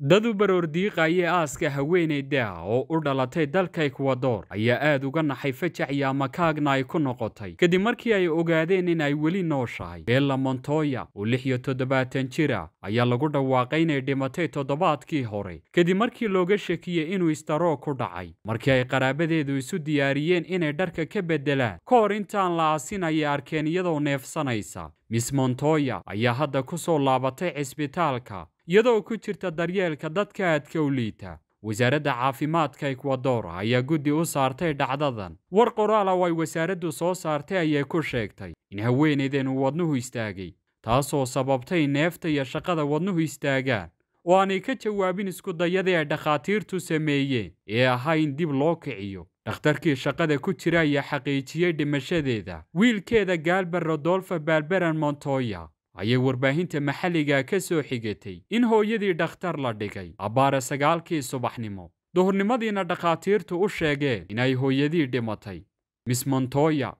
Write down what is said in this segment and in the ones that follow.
dad u baroor baroordiiqaye aaska haweeneyda oo u dhalatay dalka kuwa ayaa aad uga naxay fajax iyo amakaagna ay ku noqotay kadib markii ay ogaadeen in ay weli nooshahay beella montoya oo lix iyo toddobaatan jir ah ayaa lagu dhawaaqay inay dhimatay toddobaadkii hore kadib markii looga shakiyey inuu istaroo ku dhacay markii ay qaraabadeedu isu diyaariyeen inay dharka ka beddelaan ka hor intaan la aasin ayay arkeen iyadoo neefsanaysa miss montoya ayaa hadda ku soo laabatay cisbitaalka iyadoo ku jirta daryeelka dadka aadka u liita wasaaradda caafimaadka ekwador ayaa guddi u saartay dhacdadan war qoraala ah ay wasaaraddu soo saartay ayay ku sheegtay in haweenayden uu wadnuhu istaagay taasoo sababtay neefta iyo shaqada wadnuhu istaagaan oo aanay ka jawaabin iskudayadii ay dhakhaatiirtu sameeyeen ee ahaa in dib loo kiciyo dhakhtarkii shaqada ku jira ayaa xaqiijiyey dhimashadeeda wiilkeeda gaalber rodolfa baalberan montoya ayay warbaahinta maxalliga ka soo xigatay in hooyadii dhakhtar la dhigay abbaara sagaalkii subaxnimo duhurnimadiina dhakhaatiirtu u sheegeen inay hooyadii dhimatay miss montoya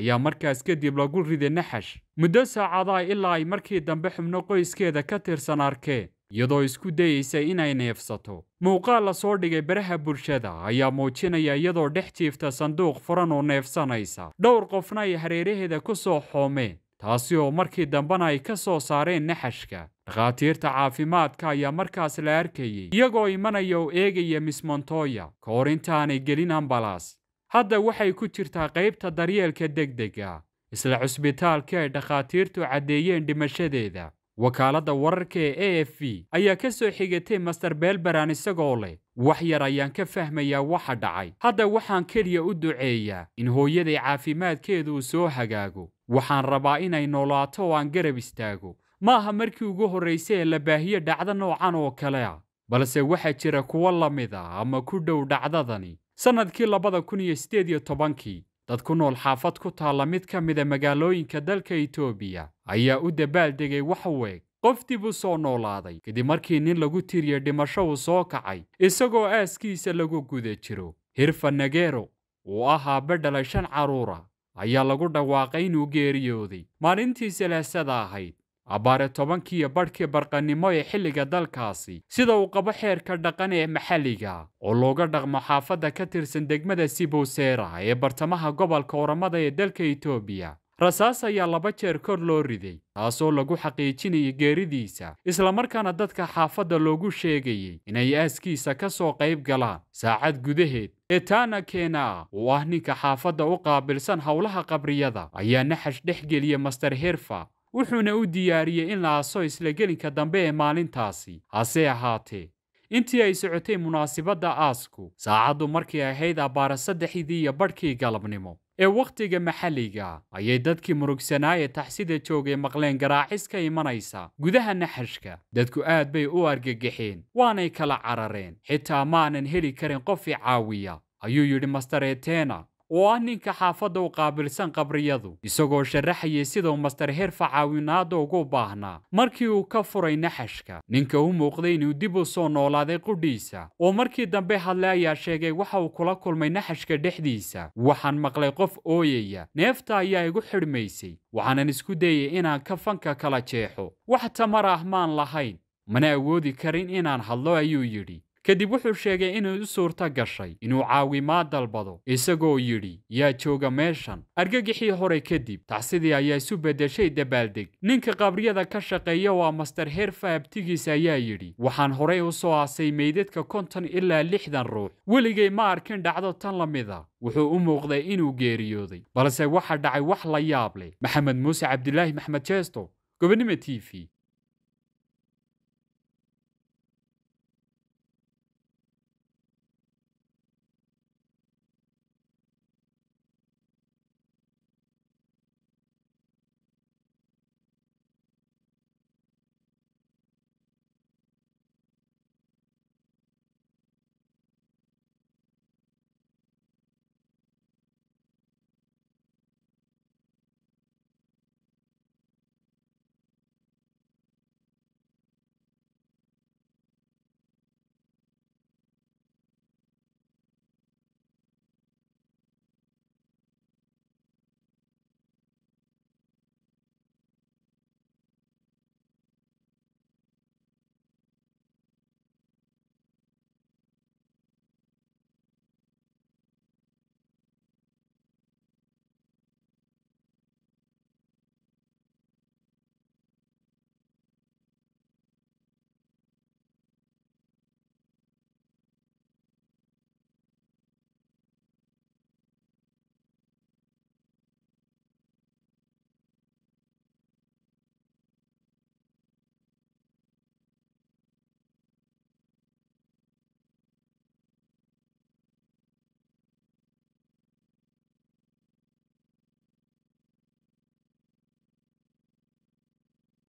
ayaa markaas kadib lagu riday naxash muddo saacadaha ilaa ay markii dambe xubno qoyskeeda ka tirsan arkeen iyadoo isku dayeysa inay neefsato muuqaal la soo dhigay baraha bulshada ayaa muujinaya iyadoo dhex jiifta sanduuq furan oo neefsanaysa dhowr qofna ay hareeraheeda ku soo xoomeen taasi oo markii dambena ay ka soo saareen naxashka dhakhaatiirta caafimaadka ayaa markaas la arkayey iyagoo imanaya oo eegaya miss montoya ka hor intaanay gelin ambalaas hadda waxay ku jirtaa qaybta daryeelka deg dega isla cusbitaalkii ay dhakhaatiirtu caddeeyeen dhimashadeeda wakaaladda wararka ee a f b ayaa ka soo xigatay master beelbaran isagoo leh wax yar ayaan ka fahmayaa waxa dhacay hadda waxaan keliya u duceeyaa in hooyaday caafimaadkeedu soo hagaago waxaan rabaa inay noolaato oo aan garab istaago ma aha markii ugu horraysa ee la baahiyo dhacdo noocan oo kale a ah, balse waxaa jira kuwo lamid ah ama ku dhow dhacdadani sannadkii labada kun iyo siddeed iyo tobankii dad ku nool xaafad ku taalla mid ka mida ah magaalooyinka dalka itoobiya ayaa u dabaaldegay wax qof dib u soo noolaaday kadib markii nin lagu tiriya dhimasho uu soo kacay isagoo aaskiisa lagu guda jiro hirfa nageero uu ahaa badhalay shan carruura ayaa lagu dhawaaqay inuu geeriyooday maalintii salaasada ahayd abbaare tobankiiyo badhkii barqannimo ee xilliga dalkaasi sida uu qabo xeerka dhaqan ee maxalliga oo looga dhaqmo xaafadda ka tirsan degmada sibowseera ee bartamaha gobolka oramada ee dalka etoobiya rasaas ayaa laba jeer kor loo riday taasoo lagu xaqiijinayay geeridiisa islamarkaana dadka xaafadda loogu sheegayay inay aaskiisa ka soo qayb galaan saacad gudaheed ee taana keenaa oo ah ninka xaafadda u qaabilsan howlaha qabriyada ayaa naxash dhex geliyay master herfa wuxuuna u diyaariyey in la aso islagelinka dambe ee maalintaasi hase ahaatee intii ay socotay munaasibadda aasku saacaddu markii ahayd abaara saddexdii iyo badhkii galabnimo ee wakhtiga maxalliga ayay dadkii murugsanaa ee taxsida joogay maqleen garaacis ka imanaysa gudaha naxashka dadku aad bay u argagaxeen waanay kala carareen xitaa maanan heli karin qof caawiya ayuu yidhi master etena oo ah ninka xaafadda u qaabilsan qabriyadu isagoo sharaxayay sidau master herfa caawinaada ugu baahnaa markii uu ka furay naxashka ninka u muuqday inuu dib u soo noolaaday qudhiisa oo markii dambe hadle ayaa sheegay waxa uu kula kulmay naxashka dhexdiisa waxaan maqlay qof ooyaya neefta ayaa igu xidhmaysay waxaanan isku dayay inaan ka fanka kala jeexo wax tamar ah maan lahayn mana awoodi karin inaan hadlo ayuu yidhi kadib wuxuu sheegay inay u suurto gashay inuu caawimaad dalbado isagoo yidhi yaa jooga meeshan argagixii hore kadib tacsidii ayaa isu beddeshay dabaaldeg ninka qabriyada ka shaqeeya waa master herfa abtigiis ayaa yidhi waxaan horey u soo aasay meydadka konton ilaa lixdan ruux weligay ma arkin dhacdo tan la mida ah. wuxuu u muuqday inuu geeriyooday balse waxa dhacay wax la yaab leh maxamed muuse cabdilaahi maxmed jeesto gobonimo t v